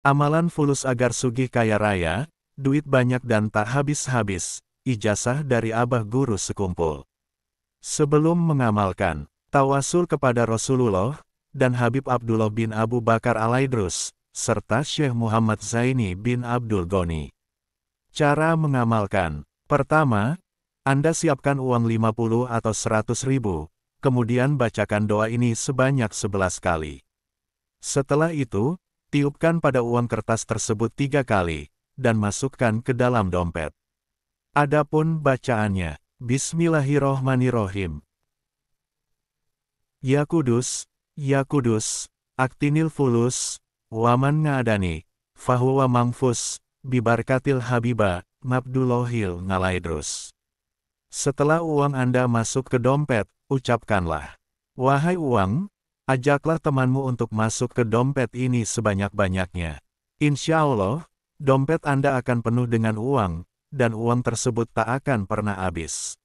Amalan fulus agar sugih kaya raya, duit banyak dan tak habis-habis, ijazah dari abah guru sekumpul. Sebelum mengamalkan, tawasul kepada Rasulullah, dan Habib Abdullah bin Abu Bakar Alaidrus, serta Syekh Muhammad Zaini bin Abdul Goni. Cara mengamalkan, pertama, Anda siapkan uang 50 atau 100 ribu, kemudian bacakan doa ini sebanyak 11 kali. Setelah itu, Tiupkan pada uang kertas tersebut tiga kali, dan masukkan ke dalam dompet. Adapun bacaannya, Bismillahirrohmanirrohim. Ya Kudus, Ya Kudus, Aktinil Fulus, Waman Ngadani, Fahuwa Mangfus, Bibarkatil Habiba, Mabdulohil Ngalaidrus. Setelah uang Anda masuk ke dompet, ucapkanlah. Wahai uang, ajaklah temanmu untuk masuk ke dompet ini sebanyak-banyaknya. Insya Allah, dompet Anda akan penuh dengan uang, dan uang tersebut tak akan pernah habis.